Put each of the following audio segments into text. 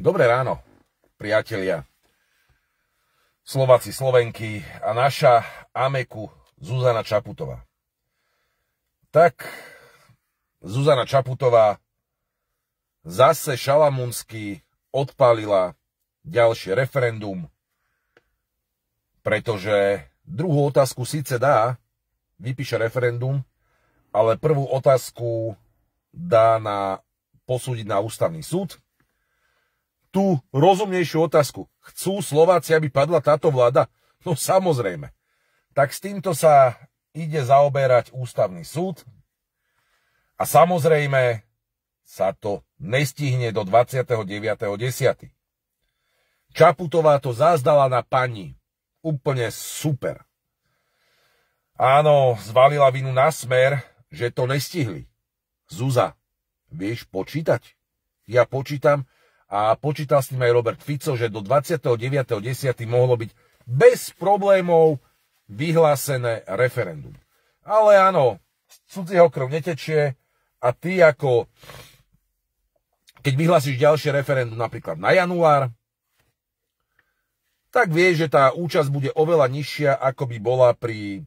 Dobré ráno, priatelia, Slováci, Slovenky a naša Ameku Zuzana Čaputová. Tak, Zuzana Čaputová zase šalamúnsky odpálila ďalšie referendum, pretože druhú otázku síce dá, vypíše referendum, ale prvú otázku dá na posúdiť na ústavný súd, tú rozumnejšiu otázku. Chcú Slováci, aby padla táto vláda? No samozrejme. Tak s týmto sa ide zaoberať ústavný súd a samozrejme sa to nestihne do 29.10. Čaputová to zazdala na pani. Úplne super. Áno, zvalila vinu na smer, že to nestihli. Zuza, vieš počítať? Ja počítam a počítal s tým aj Robert Fico, že do 29.10. mohlo byť bez problémov vyhlásené referendum. Ale áno, cudzieho krv netečie a ty ako, keď vyhlásiš ďalšie referendum napríklad na január, tak vieš, že tá účasť bude oveľa nižšia, ako by bola pri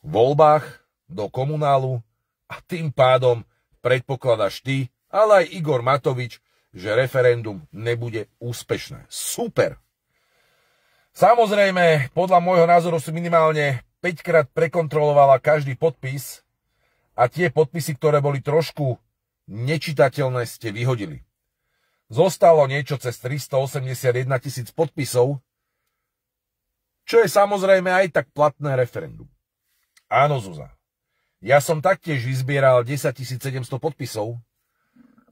voľbách do komunálu a tým pádom predpokladaš ty, ale aj Igor Matovič, že referendum nebude úspešné. Super! Samozrejme, podľa môjho názoru si minimálne 5 krát prekontrolovala každý podpis a tie podpisy, ktoré boli trošku nečitateľné, ste vyhodili. Zostalo niečo cez 381 tisíc podpisov, čo je samozrejme aj tak platné referendum. Áno, Zuzana. Ja som taktiež vyzbieral 10 700 podpisov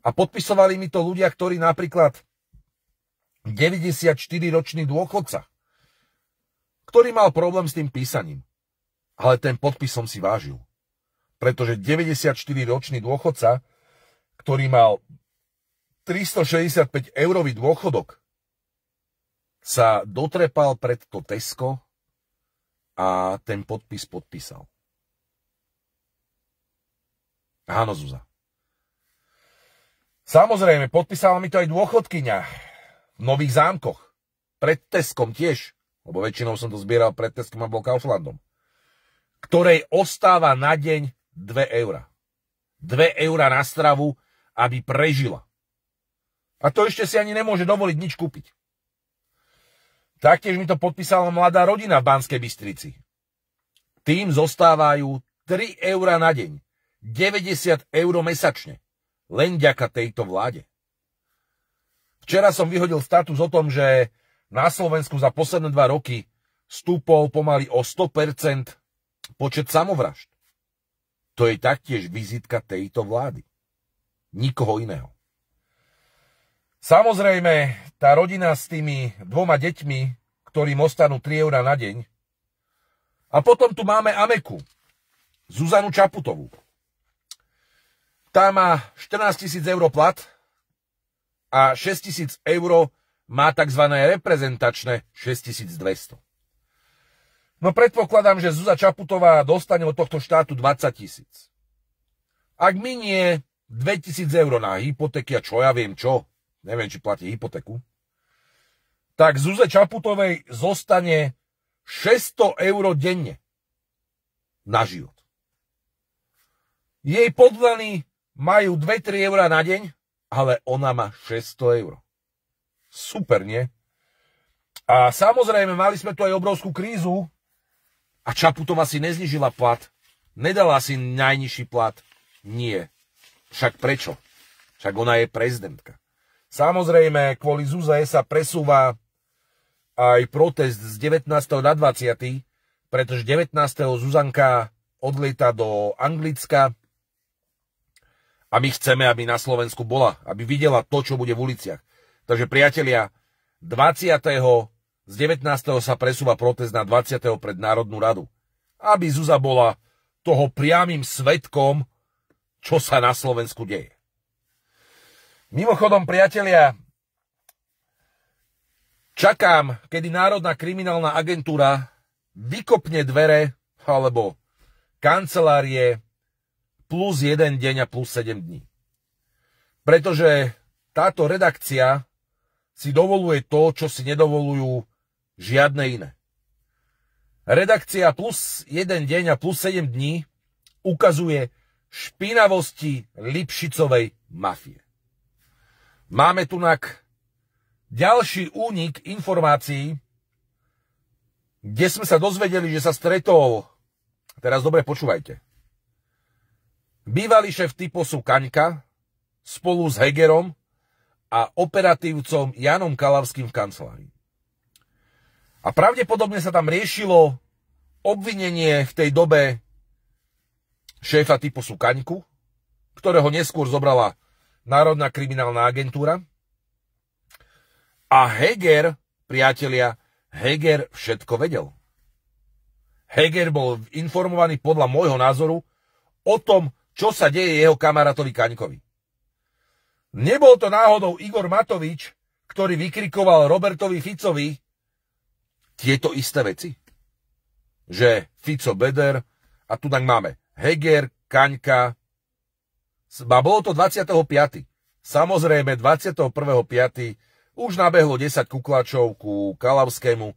a podpisovali mi to ľudia, ktorí napríklad 94-ročný dôchodca, ktorý mal problém s tým písaním. Ale ten podpis som si vážil. Pretože 94-ročný dôchodca, ktorý mal 365 eurový dôchodok, sa dotrepal pred to Tesco a ten podpis podpísal. Áno, Zuzana. Samozrejme, podpísala mi to aj dôchodkyňa v Nových zámkoch. Pred Teskom tiež, lebo väčšinou som to zbieral pred Teskom a bol Kauflandom. Ktorej ostáva na deň 2 eurá. 2 eurá na stravu, aby prežila. A to ešte si ani nemôže dovoliť nič kúpiť. Taktiež mi to podpísala mladá rodina v Banskej Bystrici. Tým zostávajú 3 eurá na deň. 90 eur mesačne. Len ďaka tejto vláde. Včera som vyhodil status o tom, že na Slovensku za posledné dva roky stúpol pomaly o 100% počet samovražd. To je taktiež vizitka tejto vlády. Nikoho iného. Samozrejme, tá rodina s tými dvoma deťmi, ktorým ostanú 3 eurá na deň. A potom tu máme Ameku, Zuzanu Čaputovú, tá má 14 tisíc eur plat a 6 tisíc eur má tzv. reprezentačné 6200. No predpokladám, že Zuza Čaputová dostane od tohto štátu 20 tisíc. Ak minie 2000 eur na hypotéky a čo ja viem čo, neviem, či platí hypotéku, tak Zuze Čaputovej zostane 600 eur denne na život. Jej poddaní majú 2-3 eurá na deň, ale ona má 600 eur. Super, nie? A samozrejme, mali sme tu aj obrovskú krízu a Čaputom asi neznižila plat. Nedala si najnižší plat. Nie. Však prečo? Však ona je prezidentka. Samozrejme, kvôli Zuze sa presúva aj protest z 19. na 20. pretože 19. Zuzanka odlieta do Anglicka, a my chceme, aby na Slovensku bola, aby videla to, čo bude v uliciach. Takže priatelia, 20. z 19. sa presúva protest na 20. pred Národnú radu. Aby Zuza bola toho priamým svetkom, čo sa na Slovensku deje. Mimochodom, priatelia, čakám, kedy Národná kriminálna agentúra vykopne dvere alebo kancelárie plus 1 deň a plus 7 dní. Pretože táto redakcia si dovoluje to, čo si nedovolujú žiadne iné. Redakcia plus 1 deň a plus 7 dní ukazuje špinavosti Lipšicovej mafie. Máme tu nak ďalší únik informácií, kde sme sa dozvedeli, že sa stretol, teraz dobre počúvajte, Bývalý šéf typosu Kaňka spolu s Hegerom a operatívcom Janom Kalavským v kancelárii. A pravdepodobne sa tam riešilo obvinenie v tej dobe šéfa typosu Kaňku, ktorého neskôr zobrala Národná kriminálna agentúra. A Heger, priatelia, Heger všetko vedel. Heger bol informovaný podľa môjho názoru o tom, čo sa deje jeho kamarátovi Kaňkovi. Nebol to náhodou Igor Matovič, ktorý vykrikoval Robertovi Ficovi tieto isté veci? Že Fico Beder a tu tak máme Heger, Kaňka. A bolo to 25. Samozrejme 21.5. už nabehlo 10 kuklačov ku Kalavskému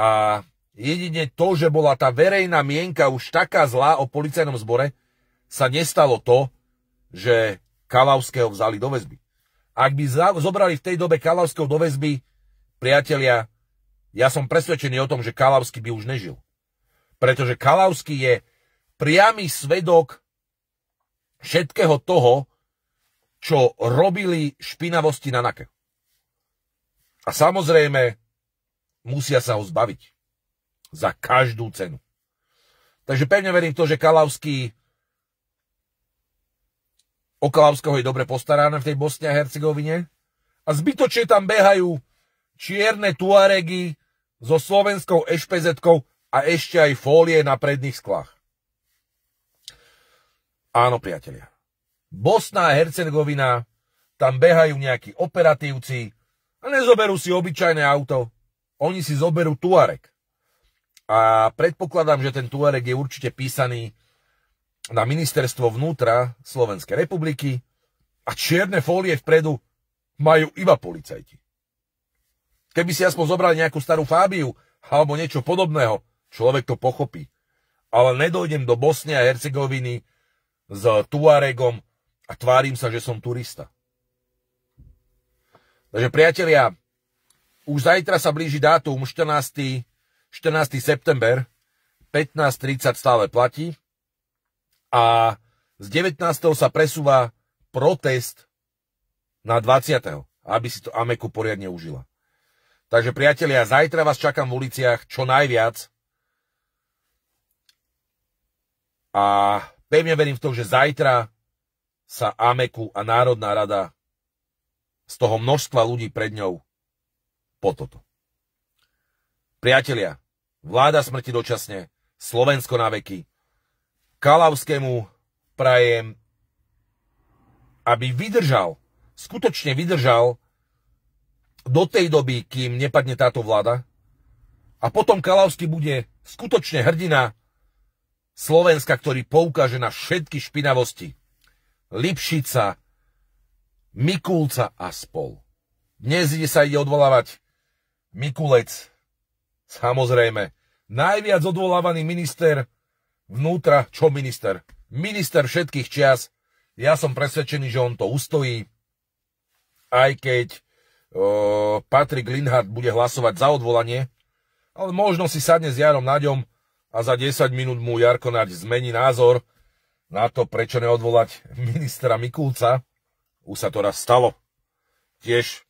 a jedine to, že bola tá verejná mienka už taká zlá o policajnom zbore, sa nestalo to, že Kalavského vzali do väzby. Ak by zobrali v tej dobe Kalavského do väzby, priatelia, ja som presvedčený o tom, že Kalavský by už nežil. Pretože Kalavský je priamy svedok všetkého toho, čo robili špinavosti na NAKE. A samozrejme, musia sa ho zbaviť. Za každú cenu. Takže pevne verím to, že Kalavský O Kalavského je dobre postarané v tej Bosne a Hercegovine. A zbytočne tam behajú čierne tuaregy so slovenskou špz a ešte aj fólie na predných sklách. Áno, priatelia. Bosna a Hercegovina, tam behajú nejakí operatívci a nezoberú si obyčajné auto, oni si zoberú Tuareg. A predpokladám, že ten Tuareg je určite písaný na ministerstvo vnútra Slovenskej republiky a čierne fólie vpredu majú iba policajti. Keby si aspoň zobrali nejakú starú Fábiu alebo niečo podobného, človek to pochopí. Ale nedojdem do Bosny a Hercegoviny s Tuaregom a tvárim sa, že som turista. Takže priatelia, už zajtra sa blíži dátum 14. 14. september, 15.30 stále platí a z 19. sa presúva protest na 20. aby si to Ameku poriadne užila. Takže priatelia, zajtra vás čakám v uliciach čo najviac. A pevne verím v tom, že zajtra sa Ameku a Národná rada z toho množstva ľudí pred ňou po toto. Priatelia, vláda smrti dočasne, Slovensko na veky, Kalavskému prajem, aby vydržal, skutočne vydržal do tej doby, kým nepadne táto vláda. A potom Kalavský bude skutočne hrdina Slovenska, ktorý poukáže na všetky špinavosti. Lipšica, Mikulca a spol. Dnes ide sa ide odvolávať Mikulec. Samozrejme, najviac odvolávaný minister vnútra čo minister? Minister všetkých čias. Ja som presvedčený, že on to ustojí. Aj keď Patrick Linhardt bude hlasovať za odvolanie, ale možno si sadne s Jarom Naďom a za 10 minút mu Jarko Naď zmení názor na to, prečo neodvolať ministra Mikulca. Už sa to raz stalo. Tiež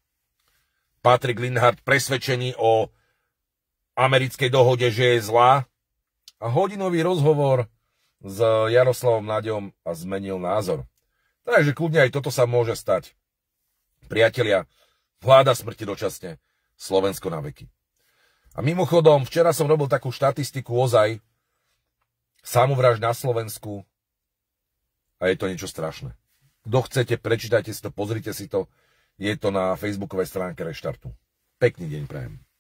Patrick Linhardt presvedčený o americkej dohode, že je zlá, a hodinový rozhovor s Jaroslavom Naďom a zmenil názor. Takže kľudne aj toto sa môže stať. Priatelia, vláda smrti dočasne, Slovensko na veky. A mimochodom, včera som robil takú štatistiku ozaj, samovraž na Slovensku a je to niečo strašné. Kto chcete, prečítajte si to, pozrite si to, je to na facebookovej stránke Reštartu. Pekný deň prajem.